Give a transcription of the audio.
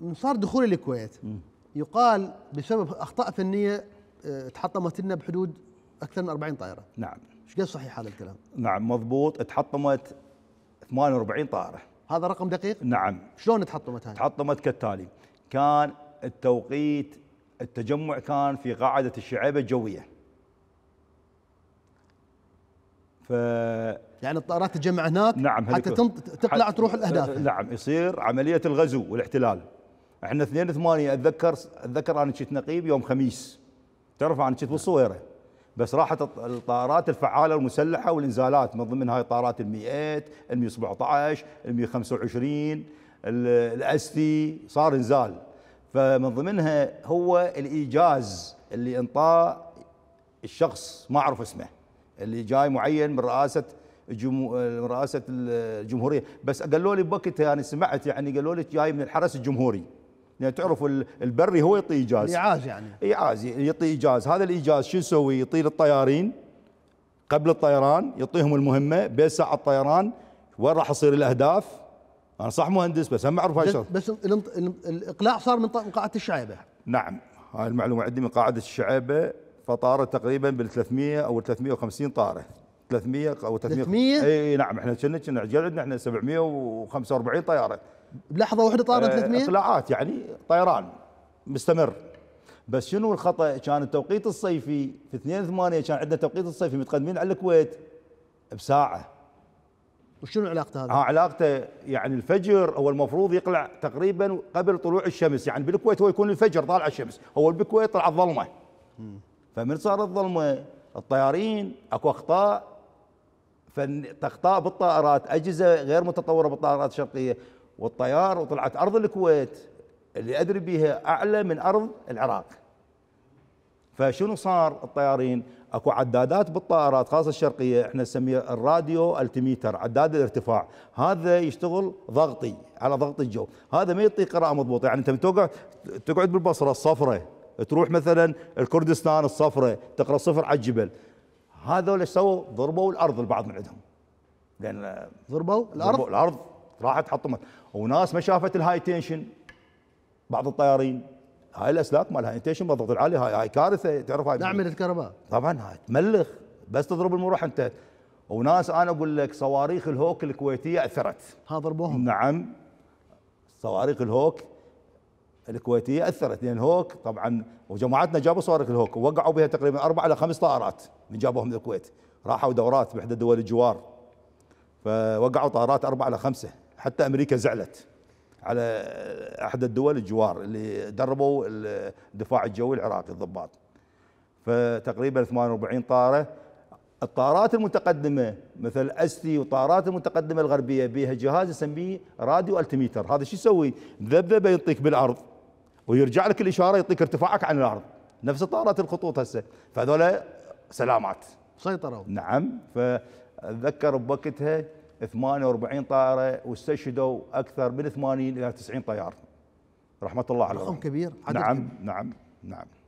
من صار دخول الكويت يقال بسبب اخطاء فنيه آه، تحطمت لنا بحدود اكثر من 40 طائره نعم ايش قد صحيح هذا الكلام نعم مضبوط تحطمت 48 طائره هذا رقم دقيق نعم شلون تحطمت هاي تحطمت كالتالي كان التوقيت التجمع كان في قاعده الشعيبه الجويه ف يعني الطائرات تجمع هناك نعم حتى تقلع حت... تروح الاهداف نعم يصير عمليه الغزو والاحتلال احنا 2 8 اتذكر اتذكر انا كنت نقيب يوم خميس تعرف انا كنت بالصويره بس راحت الطائرات الفعاله المسلحه والانزالات من ضمن هاي الطائرات ال 100 ال 117 ال 125 الاستي صار انزال فمن ضمنها هو الايجاز اللي انطاه الشخص ما اعرف اسمه اللي جاي معين من رئاسه جمو... رئاسه الجمهوريه بس قالوا لي بوقتها انا يعني سمعت يعني قالوا لي جاي من الحرس الجمهوري يعني تعرف البري هو يعطي اجاز اعاز يعني اعاز يعطي اجاز هذا الاجاز شو يسوي يعطي للطيارين قبل الطيران يعطيهم المهمه بين ساعه الطيران وين راح تصير الاهداف انا صح مهندس بس ما اعرف هاي بس, بس الاقلاع صار من قاعده الشعيبه نعم هاي المعلومه عندي من قاعده الشعيبه فطارت تقريبا بال 300 او 350 طاره 300 او 300 300 اي نعم احنا كنا كنا عجل عندنا احنا 745 طياره بلحظه واحده طارت 300 آه، اقلاعات يعني طيران مستمر بس شنو الخطا كان التوقيت الصيفي في 2 8 كان عندنا توقيت الصيفي متقدمين على الكويت بساعه وشنو علاقته هذا؟ اه علاقته يعني الفجر هو المفروض يقلع تقريبا قبل طلوع الشمس يعني بالكويت هو يكون الفجر طالع الشمس هو بالكويت طلع الظلمه فمن صارت الظلمة الطيارين اكو اخطاء فتخطاء بالطائرات اجهزه غير متطوره بالطائرات الشرقيه والطيار وطلعت ارض الكويت اللي ادري بها اعلى من ارض العراق فشنو صار الطيارين اكو عدادات بالطائرات خاصه الشرقيه احنا نسميها الراديو التميتر عداد الارتفاع هذا يشتغل ضغطي على ضغط الجو هذا ما يعطيك قراءه مضبوطه يعني انت تقعد تقعد بالبصره الصفراء تروح مثلا الكردستان الصفراء تقرا صفر على الجبل هذول ايش سووا؟ ضربوا الارض البعض من عندهم لان ضربوا الارض ضربوا الارض راحت حطمت وناس ما شافت الهاي تنشن بعض الطيارين هاي الاسلاك مال هاي تنشن بالضغط العالي هاي هاي كارثه تعرف هاي نعمل الكهرباء طبعا هاي تملخ بس تضرب المروح انت وناس انا اقول لك صواريخ الهوك الكويتيه اثرت ها ضربوهم نعم صواريخ الهوك الكويتيه اثرت لان هوك طبعا وجماعتنا جابوا صواريخ الهوك ووقعوا بها تقريبا اربع الى خمس طائرات من جابوهم من الكويت راحوا دورات باحدى دول الجوار فوقعوا طائرات اربع الى خمسه حتى امريكا زعلت على احدى الدول الجوار اللي دربوا الدفاع الجوي العراقي الضباط فتقريبا 48 طائره الطائرات المتقدمه مثل استي وطائرات المتقدمه الغربيه بها جهاز نسميه راديو التميتر هذا شو يسوي ذبذبه ينطيك بالارض ويرجع لك الاشاره يعطيك ارتفاعك عن الارض نفس طارت الخطوط هسه فهذولا سلامات سيطروا نعم فاتذكر بوقتها 48 طائره واستشهدوا اكثر من 80 الى 90 طيار رحمه الله عليهم رقم كبير عدد نعم كبير. نعم نعم